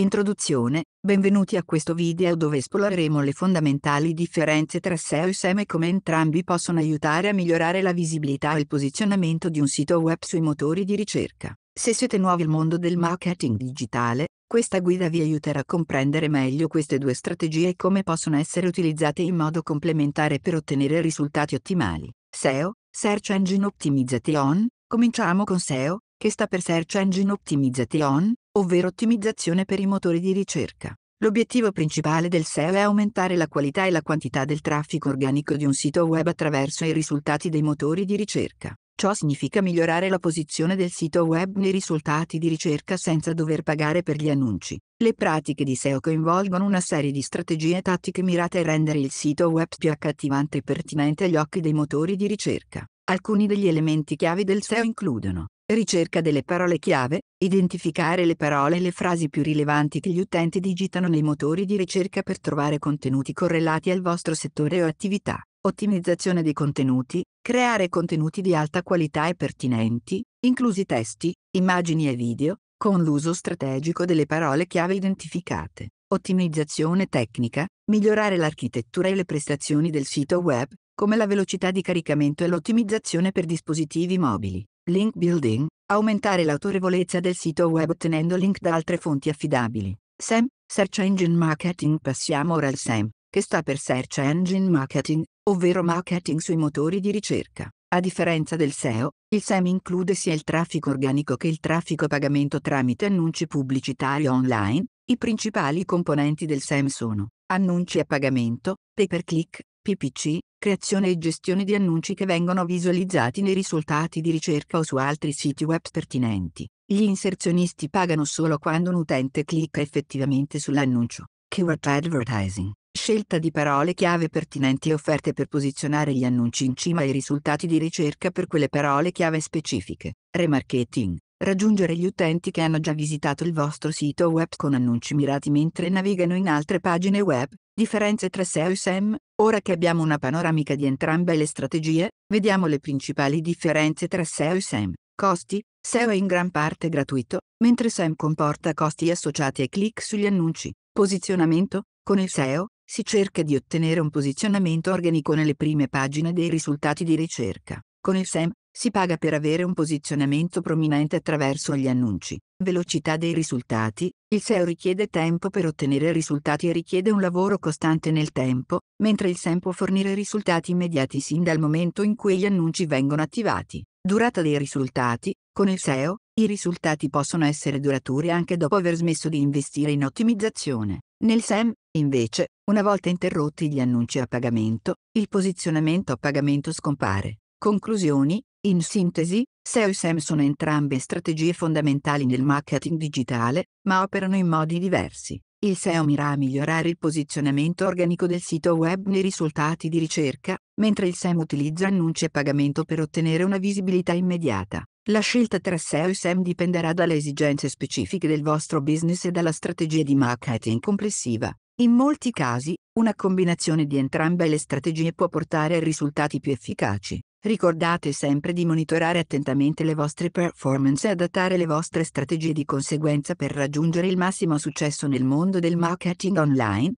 Introduzione, benvenuti a questo video dove esploreremo le fondamentali differenze tra SEO e SEM e come entrambi possono aiutare a migliorare la visibilità e il posizionamento di un sito web sui motori di ricerca. Se siete nuovi al mondo del marketing digitale, questa guida vi aiuterà a comprendere meglio queste due strategie e come possono essere utilizzate in modo complementare per ottenere risultati ottimali. SEO, Search Engine Optimization, cominciamo con SEO, che sta per Search Engine Optimization, ovvero ottimizzazione per i motori di ricerca. L'obiettivo principale del SEO è aumentare la qualità e la quantità del traffico organico di un sito web attraverso i risultati dei motori di ricerca. Ciò significa migliorare la posizione del sito web nei risultati di ricerca senza dover pagare per gli annunci. Le pratiche di SEO coinvolgono una serie di strategie tattiche mirate a rendere il sito web più accattivante e pertinente agli occhi dei motori di ricerca. Alcuni degli elementi chiave del SEO includono ricerca delle parole chiave, identificare le parole e le frasi più rilevanti che gli utenti digitano nei motori di ricerca per trovare contenuti correlati al vostro settore o attività, ottimizzazione dei contenuti, creare contenuti di alta qualità e pertinenti, inclusi testi, immagini e video, con l'uso strategico delle parole chiave identificate, ottimizzazione tecnica, migliorare l'architettura e le prestazioni del sito web, come la velocità di caricamento e l'ottimizzazione per dispositivi mobili. Link building, aumentare l'autorevolezza del sito web ottenendo link da altre fonti affidabili. SEM, Search Engine Marketing Passiamo ora al SEM, che sta per Search Engine Marketing, ovvero marketing sui motori di ricerca. A differenza del SEO, il SEM include sia il traffico organico che il traffico a pagamento tramite annunci pubblicitari online. I principali componenti del SEM sono annunci a pagamento, pay per click, PPC, creazione e gestione di annunci che vengono visualizzati nei risultati di ricerca o su altri siti web pertinenti. Gli inserzionisti pagano solo quando un utente clicca effettivamente sull'annuncio. Keyword Advertising. Scelta di parole chiave pertinenti e offerte per posizionare gli annunci in cima ai risultati di ricerca per quelle parole chiave specifiche. Remarketing raggiungere gli utenti che hanno già visitato il vostro sito web con annunci mirati mentre navigano in altre pagine web. Differenze tra SEO e SEM. Ora che abbiamo una panoramica di entrambe le strategie, vediamo le principali differenze tra SEO e SEM. Costi. SEO è in gran parte gratuito, mentre SEM comporta costi associati ai click sugli annunci. Posizionamento. Con il SEO, si cerca di ottenere un posizionamento organico nelle prime pagine dei risultati di ricerca. Con il SEM, si paga per avere un posizionamento prominente attraverso gli annunci, velocità dei risultati, il SEO richiede tempo per ottenere risultati e richiede un lavoro costante nel tempo, mentre il SEM può fornire risultati immediati sin dal momento in cui gli annunci vengono attivati. Durata dei risultati, con il SEO, i risultati possono essere duraturi anche dopo aver smesso di investire in ottimizzazione. Nel SEM, invece, una volta interrotti gli annunci a pagamento, il posizionamento a pagamento scompare. Conclusioni in sintesi, SEO e SEM sono entrambe strategie fondamentali nel marketing digitale, ma operano in modi diversi. Il SEO mira a migliorare il posizionamento organico del sito web nei risultati di ricerca, mentre il SEM utilizza annunci e pagamento per ottenere una visibilità immediata. La scelta tra SEO e SEM dipenderà dalle esigenze specifiche del vostro business e dalla strategia di marketing complessiva. In molti casi, una combinazione di entrambe le strategie può portare a risultati più efficaci. Ricordate sempre di monitorare attentamente le vostre performance e adattare le vostre strategie di conseguenza per raggiungere il massimo successo nel mondo del marketing online,